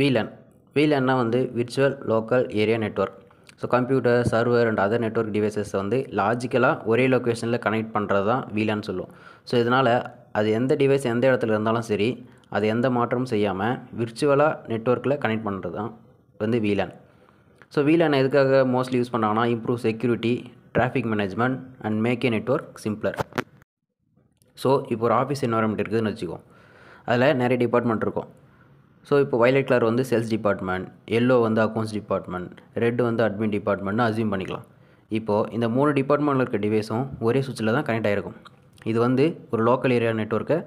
VLAN VLAன்னா வந்து virtual local area network so computer server and other network devices வந்து லாஜிக்கலாக ஒரே லொக்கேஷனில் கனெக்ட் பண்ணுறது தான் வீலான்னு சொல்லுவோம் ஸோ இதனால் அது எந்த டிவைஸ் எந்த இடத்துல இருந்தாலும் சரி அது எந்த மாற்றமும் செய்யாமல் விர்ச்சுவலாக நெட்ஒர்க்கில் கனெக்ட் பண்ணுறது தான் வந்து வீலான் ஸோ வீலான் எதுக்காக மோஸ்ட்லி யூஸ் பண்ணாங்கன்னா improve security traffic management and make a network simpler so இப்போ ஒரு ஆஃபீஸ் என்வரன்மெண்ட் இருக்குதுன்னு வச்சுக்கோம் அதில் நிறைய டிபார்ட்மெண்ட் இருக்கும் ஸோ இப்போ வயலட் கலர் வந்து சேல்ஸ் டிபார்ட்மெண்ட் எல்லோ வந்து அக்கௌண்ட்ஸ் டிபார்ட்மெண்ட் ரெட் வந்து அட்மின் டிபார்ட்மெண்ட்னு அசியூம் பண்ணிக்கலாம் இப்போது இந்த மூணு டிபார்ட்மெண்ட்டில் இருக்க டிவைஸும் ஒரே சுவிட்சில் தான் கனெக்ட் ஆகிருக்கும் இது வந்து ஒரு லோக்கல் ஏரியா நெட்ஒர்க்கை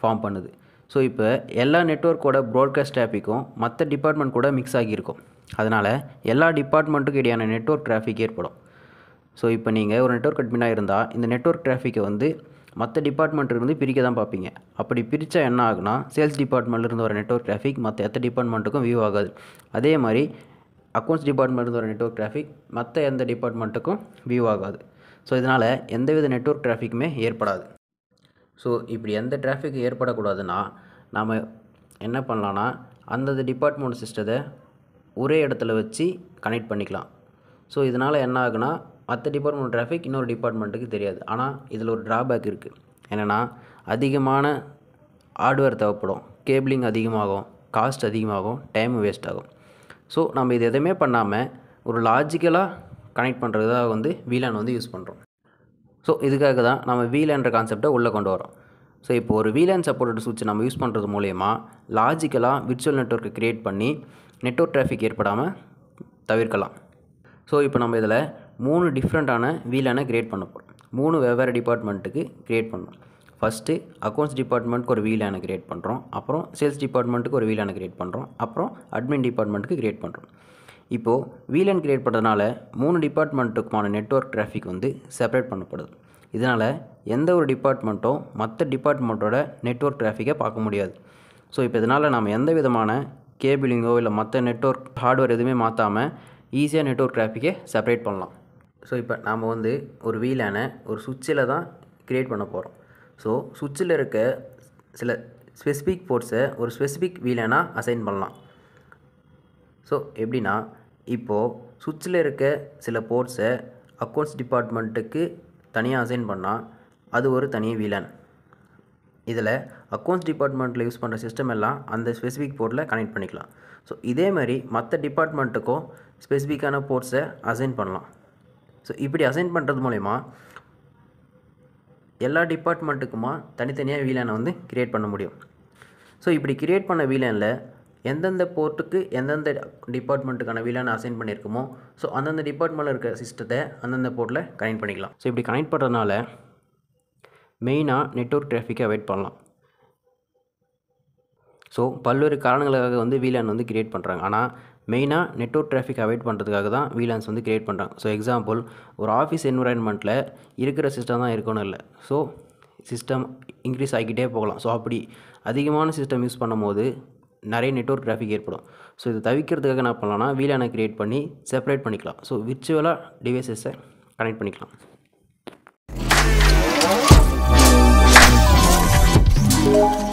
ஃபார்ம் பண்ணுது ஸோ இப்போ எல்லா நெட்ஒர்க்கோட ப்ராட்காஸ்ட் டிராஃபிக்கும் மற்ற டிபார்ட்மெண்ட் கூட மிக்ஸ் ஆகியிருக்கும் அதனால் எல்லா டிபார்ட்மெண்ட்டுக்கும் இடையான நெட்ஒர்க் டிராஃபிக் ஏற்படும் ஸோ இப்போ நீங்கள் ஒரு நெட்ஒர்க் அட்மினாக இருந்தால் இந்த நெட்ஒர்க் டிராஃபிக்கை வந்து மற்ற டிபார்ட்மெண்ட் இருந்து பிரிக்க தான் பார்ப்பீங்க அப்படி பிரித்தா என்ன ஆகுனா சேல்ஸ் டிபார்ட்மெண்ட்லேருந்து வர நெட்ஒர்க் டிராஃபிக் மற்ற எத்த டிபார்ட்மெண்ட்டுக்கும் வியூ ஆகாது அதே மாதிரி அக்கௌண்ட்ஸ் டிபார்ட்மெண்ட்லேருந்து வர நெட்ஒர்க் டிராஃபிக் மற்ற எந்த டிபார்ட்மெண்ட்டுக்கும் வியூ ஆகாது ஸோ இதனால் எந்தவித நெட்ஒர்க் டிராஃபிக்குமே ஏற்படாது ஸோ இப்படி எந்த டிராஃபிக் ஏற்படக்கூடாதுன்னா நாம் என்ன பண்ணலான்னா அந்தந்த டிபார்ட்மெண்ட் சிஸ்டத்தை ஒரே இடத்துல வச்சு கனெக்ட் பண்ணிக்கலாம் ஸோ இதனால் என்ன ஆகுனா மற்ற டிபார்ட்மெண்ட் டிராஃபிக் இன்னொரு டிபார்ட்மெண்ட்டுக்கு தெரியாது ஆனால் இதில் ஒரு ட்ராபேக் இருக்குது என்னென்னா அதிகமான ஹார்ட்வேர் தேவைப்படும் கேபிளிங் அதிகமாகும் காஸ்ட் அதிகமாகும் டைம் வேஸ்ட் ஆகும் ஸோ நம்ம இது எதுவுமே பண்ணாமல் ஒரு லாஜிக்கலாக கனெக்ட் பண்ணுறதாக வந்து வீலான் வந்து யூஸ் பண்ணுறோம் ஸோ இதுக்காக தான் நம்ம வீலான்ற கான்செப்டை உள்ளே கொண்டு வரோம் ஸோ இப்போ ஒரு வீலான் சப்போர்ட்டட் சுவிட்ச் நம்ம யூஸ் பண்ணுறது மூலயமா லாஜிக்கலாக விர்ச்சுவல் நெட்ஒர்க்கை க்ரியேட் பண்ணி நெட்ஒர்க் டிராஃபிக் ஏற்படாமல் தவிர்க்கலாம் ஸோ இப்போ நம்ம இதில் மூணு டிஃப்ரெண்ட்டான வீலான கிரியேட் பண்ண போகிறோம் மூணு வெவ்வேறு டிபார்ட்மெண்ட்டுக்கு கிரியேட் பண்ணோம் ஃபஸ்ட்டு அக்கௌண்ட்ஸ் டிபார்ட்மெண்ட்டுக்கு ஒரு வீலான கிரியேட் பண்ணுறோம் அப்புறம் சேல்ஸ் டிபார்ட்மெண்ட்டுக்கு ஒரு வீலான கிரியேட் பண்ணுறோம் அப்புறம் அட்மின் டிபார்ட்மெண்ட்டுக்கு கிரியேட் பண்ணுறோம் இப்போது வீலன் கிரியேட் பண்ணுறதுனால மூணு டிபார்ட்மெண்ட்டுக்குமான நெட்ஒர்க் டிராஃபிக் வந்து செப்பரேட் பண்ணப்படுது இதனால் எந்த ஒரு டிபார்ட்மெண்ட்டோ மற்ற டிபார்ட்மெண்ட்டோட நெட்ஒர்க் டிராஃபிக்கை பார்க்க முடியாது ஸோ இப்போ இதனால் நம்ம எந்த விதமான கேபிளிங்கோ இல்லை மற்ற நெட்ஒர்க் ஹார்ட்வேர் எதுவுமே மாற்றாமல் ஈஸியாக நெட்ஒர்க் டிராஃபிக்கை செப்பரேட் பண்ணலாம் ஸோ இப்போ நாம் வந்து ஒரு வீலான ஒரு சுவிட்சில் தான் க்ரியேட் பண்ண போகிறோம் ஸோ சுவிட்சில் இருக்க சில ஸ்பெசிஃபிக் போர்ட்ஸை ஒரு ஸ்பெசிஃபிக் வீலானா அசைன் பண்ணலாம் ஸோ எப்படின்னா இப்போது சுவிட்சில் இருக்க சில போர்ட்ஸை அக்கௌண்ட்ஸ் டிபார்ட்மெண்ட்டுக்கு தனியாக அசைன் பண்ணால் அது ஒரு தனி வீலன் இதில் அக்கௌண்ட்ஸ் டிபார்ட்மெண்ட்டில் யூஸ் பண்ணுற சிஸ்டம் எல்லாம் அந்த ஸ்பெசிஃபிக் போர்ட்டில் கனெக்ட் பண்ணிக்கலாம் ஸோ இதே மாதிரி மற்ற டிபார்ட்மெண்ட்டுக்கும் ஸ்பெசிஃபிக்கான போர்ட்ஸை அசைன் பண்ணலாம் ஸோ இப்படி அசைன் பண்ணுறது மூலிமா எல்லா டிபார்ட்மெண்ட்டுக்குமா தனித்தனியாக வீலானை வந்து கிரியேட் பண்ண முடியும் ஸோ இப்படி கிரியேட் பண்ண வீலானில் எந்தெந்த போர்ட்டுக்கு எந்தெந்த டிபார்ட்மெண்ட்டுக்கான வீலான அசைன் பண்ணியிருக்குமோ ஸோ அந்தந்த டிபார்ட்மெண்ட்டில் இருக்கிற சிஸ்டத்தை அந்தந்த போர்ட்டில் கனெக்ட் பண்ணிக்கலாம் ஸோ இப்படி கனெக்ட் பண்ணுறதுனால மெயினாக நெட்ஒர்க் டிராஃபிக்கை அவாய்ட் பண்ணலாம் ஸோ பல்வேறு காரணங்களுக்காக வந்து வீலான் வந்து கிரியேட் பண்ணுறாங்க ஆனால் மெயினாக நெட்ஒர்க் டிராஃபிக் அவாய்ட் பண்ணுறதுக்காக தான் வீலான்ஸ் வந்து கிரியேட் பண்ணுறாங்க ஸோ எக்ஸாம்பிள் ஒரு ஆஃபீஸ் என்விரான்மெண்ட்டில் இருக்கிற சிஸ்டம் தான் இருக்கணும் இல்லை ஸோ சிஸ்டம் இன்க்ரீஸ் ஆகிக்கிட்டே போகலாம் ஸோ அப்படி அதிகமான சிஸ்டம் யூஸ் பண்ணும்போது நிறைய நெட்ஒர்க் டிராஃபிக் ஏற்படும் ஸோ இதை தவிர்க்கிறதுக்காக என்ன பண்ணலாம்னா வீலானை க்ரியேட் பண்ணி செப்பரேட் பண்ணிக்கலாம் ஸோ விர்ச்சுவலாக டிவைசஸை கனெக்ட் பண்ணிக்கலாம் Thank you